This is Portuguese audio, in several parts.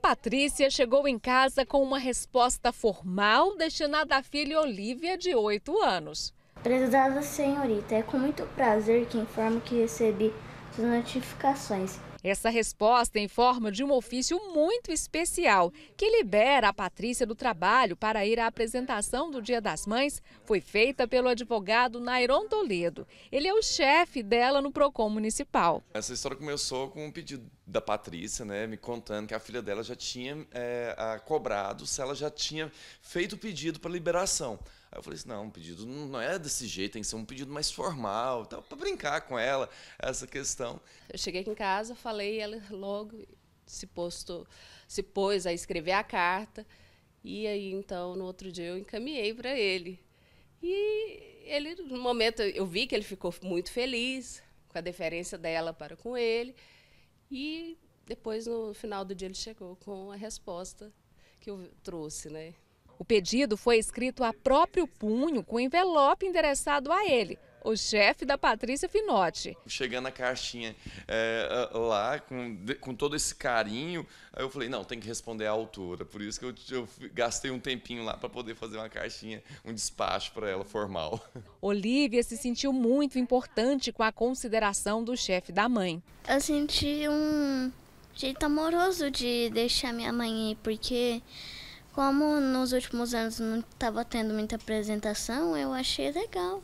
Patrícia chegou em casa com uma resposta formal destinada à filha Olivia, de 8 anos. Prezada senhorita, é com muito prazer que informo que recebi suas notificações. Essa resposta em forma de um ofício muito especial, que libera a Patrícia do trabalho para ir à apresentação do Dia das Mães, foi feita pelo advogado Nairon Toledo. Ele é o chefe dela no PROCON Municipal. Essa história começou com um pedido da Patrícia, né, me contando que a filha dela já tinha é, a, cobrado se ela já tinha feito o pedido para liberação. Aí eu falei assim, não, um pedido não é desse jeito, tem que ser um pedido mais formal, tal, tá, para brincar com ela, essa questão. Eu cheguei aqui em casa, falei, ela logo se posto, se pôs a escrever a carta. E aí, então, no outro dia eu encaminhei para ele. E ele, no momento, eu vi que ele ficou muito feliz com a deferência dela para com ele. E depois, no final do dia, ele chegou com a resposta que eu trouxe, né? O pedido foi escrito a próprio punho, com envelope endereçado a ele, o chefe da Patrícia Finotti. Chegando a caixinha é, é, lá, com, com todo esse carinho, aí eu falei, não, tem que responder à altura Por isso que eu, eu gastei um tempinho lá para poder fazer uma caixinha, um despacho para ela formal. Olivia se sentiu muito importante com a consideração do chefe da mãe. Eu senti um jeito amoroso de deixar minha mãe ir, porque... Como nos últimos anos não estava tendo muita apresentação, eu achei legal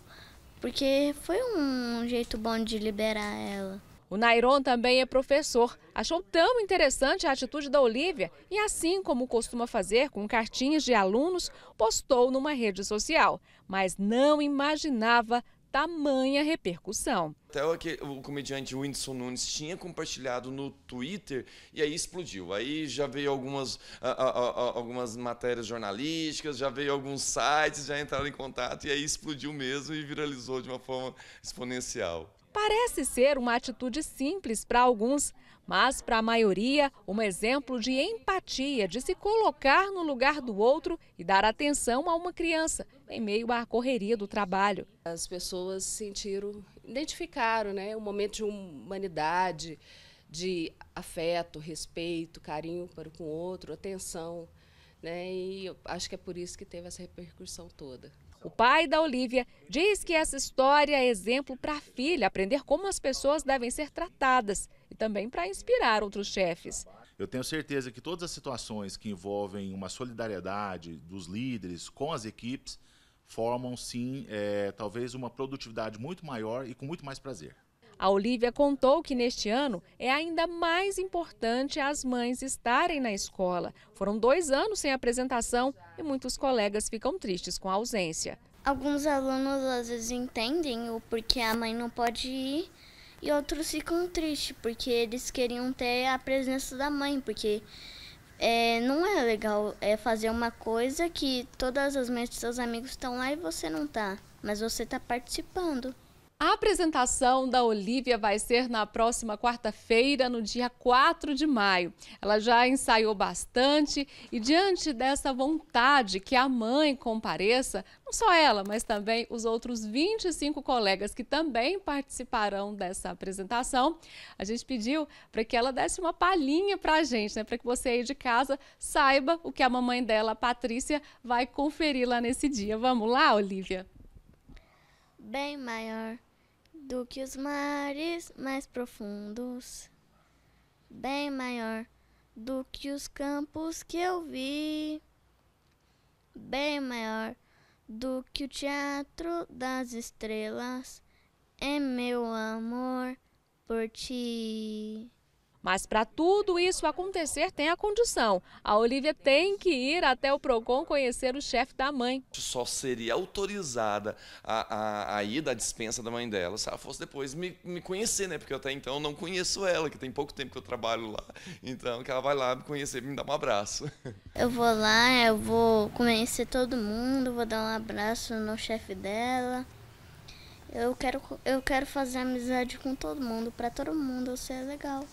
porque foi um jeito bom de liberar ela. O Nairon também é professor. Achou tão interessante a atitude da Olivia e, assim como costuma fazer com cartinhas de alunos, postou numa rede social, mas não imaginava tamanha repercussão. Até o, que, o comediante Whindersson Nunes tinha compartilhado no Twitter e aí explodiu. Aí já veio algumas, a, a, a, algumas matérias jornalísticas, já veio alguns sites, já entraram em contato e aí explodiu mesmo e viralizou de uma forma exponencial. Parece ser uma atitude simples para alguns, mas para a maioria, um exemplo de empatia, de se colocar no lugar do outro e dar atenção a uma criança em meio à correria do trabalho. As pessoas sentiram, identificaram, né, um momento de humanidade, de afeto, respeito, carinho para com o outro, atenção, né? E acho que é por isso que teve essa repercussão toda. O pai da Olivia diz que essa história é exemplo para a filha aprender como as pessoas devem ser tratadas e também para inspirar outros chefes. Eu tenho certeza que todas as situações que envolvem uma solidariedade dos líderes com as equipes formam sim é, talvez uma produtividade muito maior e com muito mais prazer. A Olivia contou que neste ano é ainda mais importante as mães estarem na escola. Foram dois anos sem apresentação e muitos colegas ficam tristes com a ausência. Alguns alunos às vezes entendem o porquê a mãe não pode ir e outros ficam tristes porque eles queriam ter a presença da mãe, porque é, não é legal é fazer uma coisa que todas as mães de seus amigos estão lá e você não está, mas você está participando. A apresentação da Olivia vai ser na próxima quarta-feira, no dia 4 de maio. Ela já ensaiou bastante e, diante dessa vontade que a mãe compareça, não só ela, mas também os outros 25 colegas que também participarão dessa apresentação, a gente pediu para que ela desse uma palhinha para a gente, né? para que você aí de casa saiba o que a mamãe dela, a Patrícia, vai conferir lá nesse dia. Vamos lá, Olivia? Bem maior do que os mares mais profundos, bem maior do que os campos que eu vi, bem maior do que o teatro das estrelas, é meu amor por ti. Mas para tudo isso acontecer, tem a condição. A Olivia tem que ir até o PROCON conhecer o chefe da mãe. Só seria autorizada a, a, a ida dispensa da mãe dela se ela fosse depois me, me conhecer, né? Porque eu até então não conheço ela, que tem pouco tempo que eu trabalho lá. Então, que ela vai lá me conhecer me dar um abraço. Eu vou lá, eu vou conhecer todo mundo, vou dar um abraço no chefe dela. Eu quero, eu quero fazer amizade com todo mundo, para todo mundo ser legal.